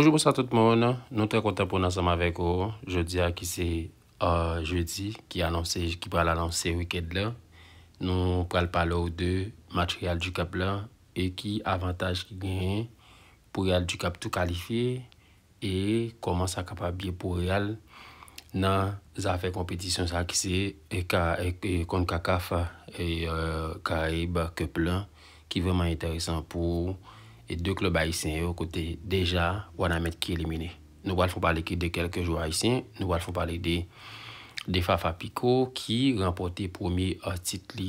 Poujou pou sa tout moun, nou te konten pou nan seman vek ou, je euh, di a ki se jeudi ki pral alans se wiked la. Nou pral palou de mat rial du kap la e ki avantaj ki gen pou rial du kap tou kalifi e koman sa kapabye pou rial nan zafè kompetisyon sa ki se e kon kakaf e karib kap la ki vèman enteresan pou... E de klub a isen yo kote deja wana met ki elimine. Nou wal foun pale ki de kelke jou a isen. Nou wal foun pale de de Fafa Piko ki rempote pomi a titli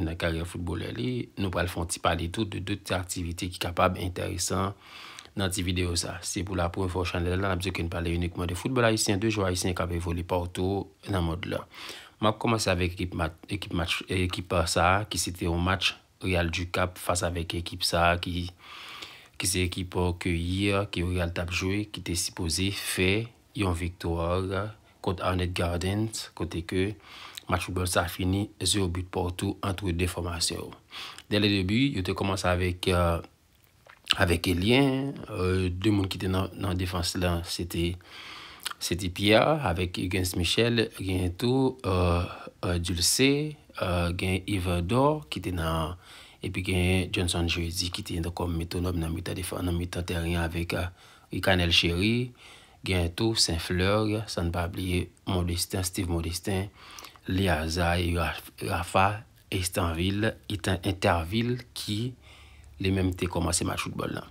na karyan foutbol li. Nou wal foun ti pale tout de dot aktivite ki kapab interesan nan ti video sa. Se pou la pou info chanle la, la mse ki nou pale unikman de foutbol a isen, de jou a isen kape voli porto nan mod la. Ma komanse avek ekipa sa ki sete ou match real du kap fasa vek ekip sa ki... ki se ekipo ke yi, ki yo yal tap jwe, ki te sipoze fe yon viktor kote Arnett-Gardens, kote ke match ou bol sa fini, ze ou but portou an tou e deformasyon. Del e debi, yo te komanse avek euh, Elien, euh, de moun ki te nan defanse lan, se te Pia, avek Gens Michel, euh, gen Tou, Dulce, gen Iverdor, ki te nan... E pi gen Johnson Jersey ki te yon do kom metonob nan mi ta defan nan mi tan teryen avèk yi uh, Kanel Sherry, gen tou Saint-Fleur, Sanbabliye Modestin, Steve Modestin, Léa Zay, Rafa, Estanville, itan Interville ki le menm te komanse mat choutbol nan.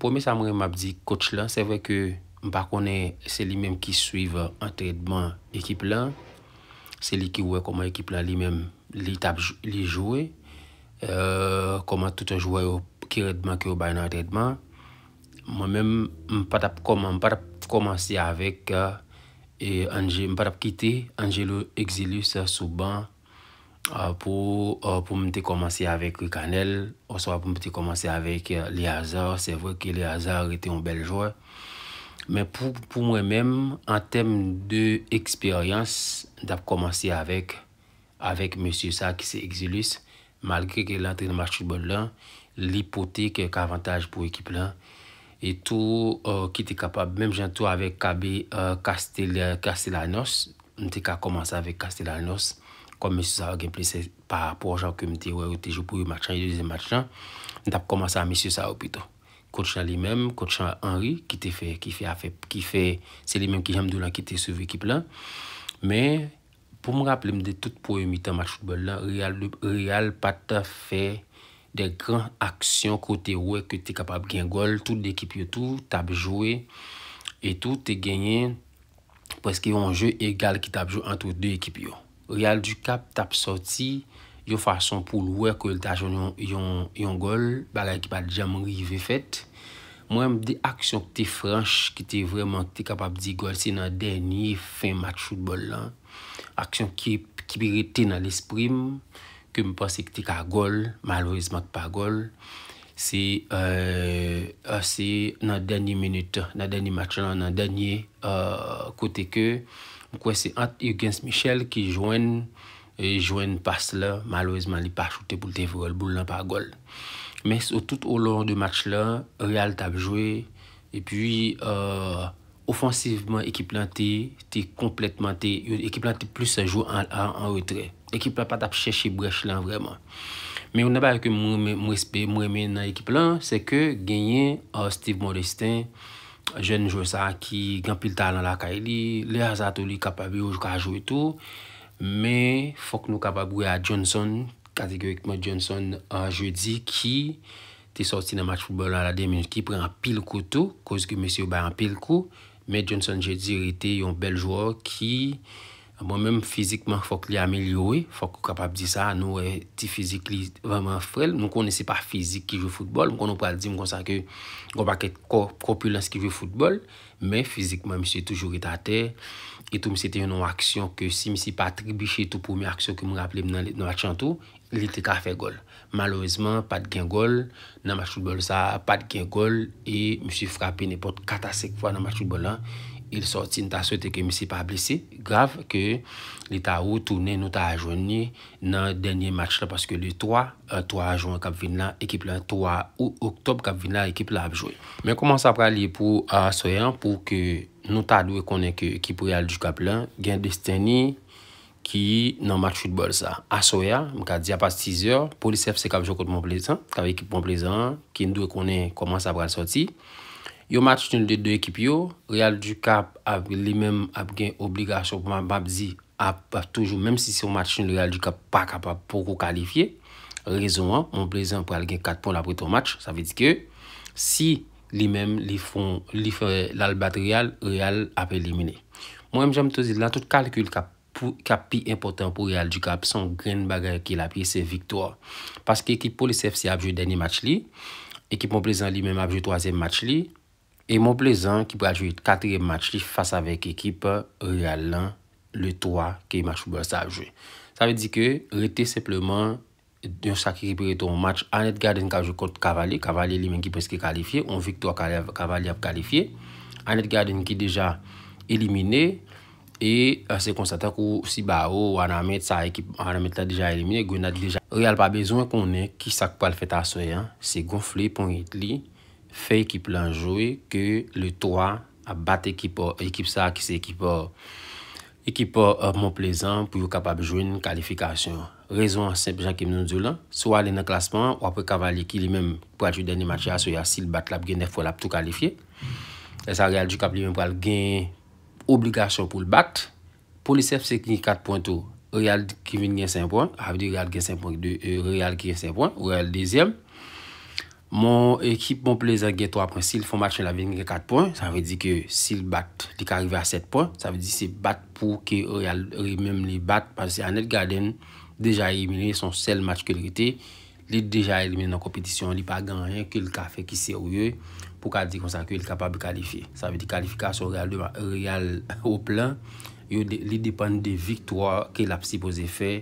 Pou mi sa mwen map di kouch lan, se vè ke mpa konen se li menm ki suiv antredman ekip lan, se li ki wè koman ekip lan li menm li jouè. Koma touta jwa yo kiretman, kiretman, kiretman Mwen men, mwen patap koman, mwen patap komanse avik E anje, mwen patap kite, anje lor exilis souban Po, euh, po euh, mwen te komanse avik kanel Oso pa mwen te komanse avik euh, li azar Se vwe ki li azar ite yon bel jwa Men pou mwen men, an tem de eksperyans Mwen tap komanse avik, avik monsi sa ki se exilis Malkre ke lan trene ma chibon lan, li poti ke avantage pou ekip lan. E tou ki euh, te kapab, menm jen tou avek KB Kastelanos, euh, euh, nou te ka komanse avek Kastelanos, kon mèsyo sa ou gen plese par porjan ke mwen te wè ou te jou pou yon matchan, yon jen matchan, nou tap komanse a mèsyo sa ou piton. Kouchan li menm, kouchan Henry, ki te fe, ki fe, a fe, ki fe, se li menm ki jem dou lan ki te souve ekip lan. Menm. Pou m raple m de tout pou emi tan mat choutbol lan, real pata fe de gran aksyon kote wè kote te kapab gen gol, tout de ekip yo tou, tap joe, et tout te genye, pweske yon jè egal ki tap jo entou de ekip yo. Real du kap tap soti, yo fason pou l wè kote ta joun yon gol, ba la ekip a djam rive fèt. M wè m de aksyon kote franche, kote vreman te kapab di gol se nan denye fin mat choutbol lan, action qui qui était dans l'esprit que me pensais que c'était gol malheureusement e, pas gol c'est euh, c'est dans dernière minute dans dernier match dans dernier euh, côté que quoi c'est Hugins Michel qui joigne et joigne passe là malheureusement il pas shooté pour le boule pas gol mais tout au long du match là Real t'a joué et puis euh, ofansiveman ekip lan te te kompletman te, ekip lan te plus sejou an retre, ekip lan pa tap chèche brech lan vreman men ou nè ba yon mou espè, mou remè nan ekip lan, se ke genyen Steve Modestin jen jou sa ki genpil talan la ka li, li azato li kapabou jou ka jou etou, men fok nou kapabou ya Johnson kategorikman Johnson a jeudi ki te sorti nan match football la demin, ki pre an pil koutou koz ki mese ou bay an pil koutou Met Johnson, jè di rite yon bel jwa ki... Mwen menm fizikman fok li amelyowe, fok krapab di sa, nou e ti fizik li vaman frel, nou konese pa fizik ki jo futbol, mwen konon pral di mwen konsa ki yo baket kopulans ki jo futbol, men fizikman mi se toujou etate, etou mi se te yon an aksyon ke si mi se pa tri bich etou pou mi aksyon ki mwen raple mnen an atyantou, li te ka fe gol. Malouezman, pa de gen gol, nan ma choutbol sa, pa de gen gol, e mi se frape nepot katasek fwa nan ma choutbol an, il soti nta sote ke misi pa blise. Grav ke li ta ou toune nou ta ajoni nan denye match la paske li toa, an toa ajoni kap vin la ekip la. Toa ou oktob kap vin la ekip la apjoy. Men koman sa pralye pou asoyan pou ke nou ta dwe konen ke ekip real du kap lan gen desteni ki nan match football sa. Asoyan, mka di apas 6 or, polisèp se kap jokot moun plezan, kave ekip moun plezan ki nou dwe konen koman sa pral soti. Yo match nou de ekip yo, Real Dukap ap li menm ap gen obligasyon pou man bab zi ap ap toujou. Mem si sou match nou, Real Dukap pa kap ap pou kou kalifiye. Rezonan, moun plezant pou al gen 4 pond ap reto match. Sa ve di ke si li menm li fè lal bat Real, Real ap elimine. Mwen jem te zi la tout kalkul kap pi important pou Real Dukap son gren bagay ki la pi se viktor. Paske ekip polis FC ap je deni match li, ekip moun plezant li menm ap je toazem match li. E moun plezan ki pral jwe katere match li fasa vek ekip real lan le 3 ke ima choubou sa jwe. Sa ve di ke rete sepleman doun sa ki ki pral jwe ton match. Anet Garden ka jwe konti Cavalier. Cavalier li men ki prez ki kalifiye. On victoire Cavalier ap kalifiye. Anet Garden ki deja elimine. E se konsatek ou Sibaro ou Anamit sa ekip. Anamit la deja elimine. Gounad li deja elimine. Real pa bezoun konen ki sak pal fet asoyen. Se gonfle pon et li. fe ekip lan jowe ke le 3 a bat ekip sa ki se ekip ekip uh, moun plezan pou yo kapap joun kalifikasyon. Rezon se jankim nou zoulan, swa le nan klasman ou apre kavali ki li menm pou atu deni matyasyon ya si l bat lap gen def ou lap tou kalifiye e sa real ju kap li menm pou al gen obligasyon pou l bat. Polisef se ki ni 4 point ou, real ki vin gen 5 point avdi real gen 5 point 2, euh, real gen 5 point, real dezyem Mon ekip, mon plezant, gey to apren. Si il fon match, la veni gey 4 poun. Sa ve di ke si il bat, li ka arrive a 7 poun. Sa ve di se bat pou ke real, li bat. Anel Garden, deja elimine son sel match ke li te. Li deja elimine nan kompetisyon. Li pa ganjen. Ke li ka fe ki se ouye pou ka di kon sa ke li ka pa bi kalifiye. Sa ve di kalifikasyon real ou plan. Li depan de viktoua ke la psi pou ze fe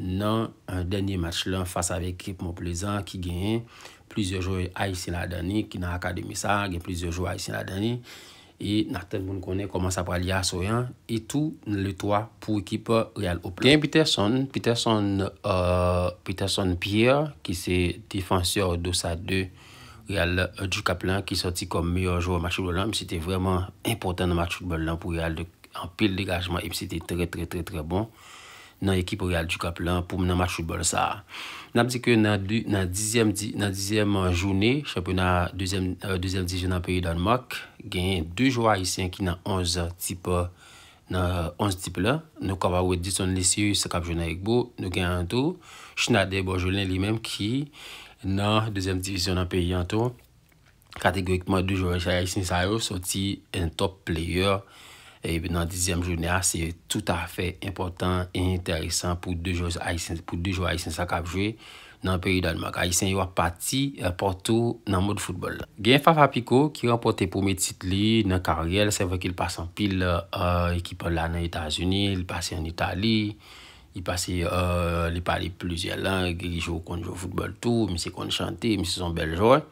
nan denye match lan. Fas ave ekip, mon plezant, ki genyen. gen plizye jo a yisi la dani, ki nan akademi sa, gen plizye jo a yisi la dani, e naten moun konen koman sa pral yasoyan, e tou le toa pou ekip real ople. Gen Peterson, euh, Peterson Pierre, ki se difansyor dosa 2 real euh, du Kaplan, ki soti kom meyon jow matchou do lan, misi te vreman importan no matchou do lan pou real, an pil de gajman, misi te tre tre tre tre bon. nan ekipo reale ju kap lan pou mnen mat chou bol sa. Nan ap di ke nan dizyem jounen, chanpe nan dezyem dizyon nan peyi dan mak, genye 2 jwa isen ki nan 11 tip la. Nou kavawet di son lesye yu se kap jounen ek bo, nou genye an tou, chanade bo jounen li menm ki nan dezyem dizyon nan peyi an tou, kategorikman 2 jwa isen yu sin sa yo, soti en top player yon. Ebe nan 10èm jounè a, se tout a fè important e interessant pou 2 jou Aysen Sakapjwe nan peri dan mag. Aysen yo a pati porto nan mod foutbol la. Gen Fafa Piko ki yo apote pou me titli nan karyel, se vek il pasan pil ekipa la nan Etasuni, il pase en euh, Itali, il pase, il pale pluzye lang, il jou konjou foutbol tou, mi se konjou chante, mi se son beljoye.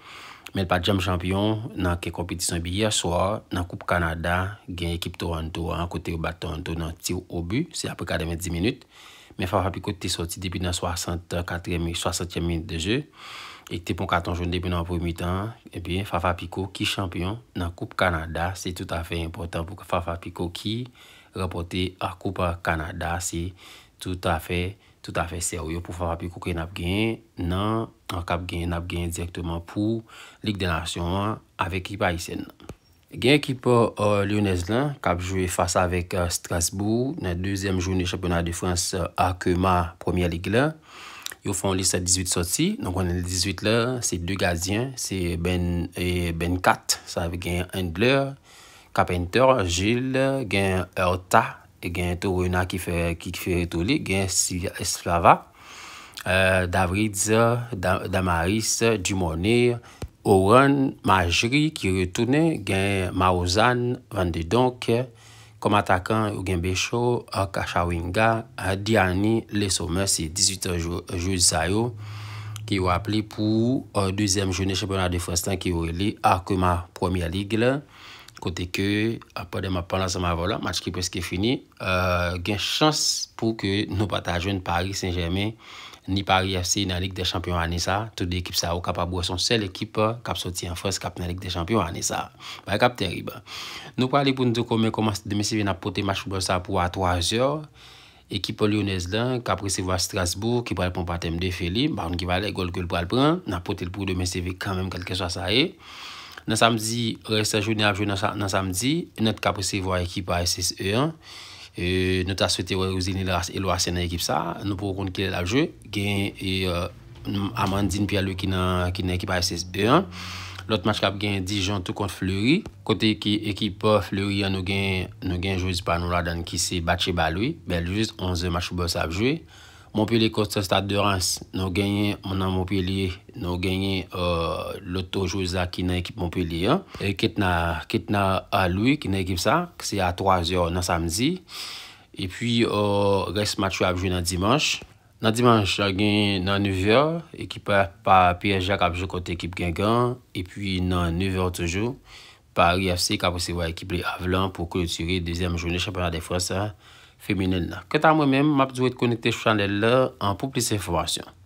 Men pa jam champion nan ke kompetisyon bi yaswa, nan Koupe Kanada gen ekip Toronto an kote bat Toronto nan tir obu, se apre 40 menit. Men Fafa Piko te soti debi nan 64e, 60e menit de je. E te pon katon joun debi nan 1e tan, epi Fafa Piko ki champion nan Koupe Kanada, se tout afe important pou Fafa Piko ki rapote a Koupe Kanada, se tout afe important. Tout afe se ou yo pou fap api kouke nap gen nan kap gen nap gen direktman pou Ligue des Nations avèk kip a isen nan. Gen kip Léonès lan kap jwe fasa avèk Strasbourg nan deuxième journée championnat de France akè euh, ma première ligue la. Yo fon lise 18 sorti. Non konen 18 la se 2 gazien se ben 4 sa avèk gen Endler, Kapenter, Gilles, gen Herta. E gen Tourena ki fere tou lig, gen Sia Eslava, euh, Davridze, Damaris, Dimone, Oran, Majri ki retoune, gen Marouzan, Vande Donk, gen Komatakan, gen Bechou, gen Kachawinga, gen Diani, gen Lesomersi, gen 18an Jouzayou ki waple pou 2e euh, jounen championat de France 10 ki wole li akouma 1e lig le. kote ke apade map panla sa ma volan, match ki pweske fini, euh, gen chans pou ke nou pata jwen Paris Saint-Germain, ni Paris FC nan lig de champion Anissa, tout de ekip sa ou kap ap wè son sel ekip, kap soti an fòs kap nan lig de champion Anissa. Wè kap terib. Nou pali pou nou do kome koman demesive na pote match pou bè sa pou a 3 yo, ekip lyo nèz lan, kap presevo a Strasbourg, ki pral pou patem de Féli, baron ki valè gol kèl pral pran, na pote l pou demesive kanmèm kelke swa sa e. Nan samdi, rey sejou ni apjou nan samdi, not kap se vwa ekipa SS1. E, e not aswete wè rouse ni lwase nan ekip sa, nou pou kon kile apjou, gen e, euh, Amandine Pialou ki nan ekipa SSB1. Lot match kap gen Dijon tout kont Fleury. Kote ekipa euh, Fleury an nou gen jou di panou la dan ki se bache baloui, bel juste 11 match ou bose apjou. Montpellier Koste Stade de Reims nou genye, mounan Montpellier, nou genye loto Jozak ki nan ekip Montpellier. Ket nan Aloui ki nan ekip sa, ki se a 3 yo nan samzi. E pi res matchou apjou nan Dimanche. Nan Dimanche genye nan 9 yo, ekipa pa Pierre-Jacques apjou kote ekip Gengan. E pi nan 9 yo toujou, pa RFC kapose wè ekip le Avelan pou koutire dezem jounè championat de France sa. féminine Que moi-même, m'a connecter connecté channel en pour plus d'informations.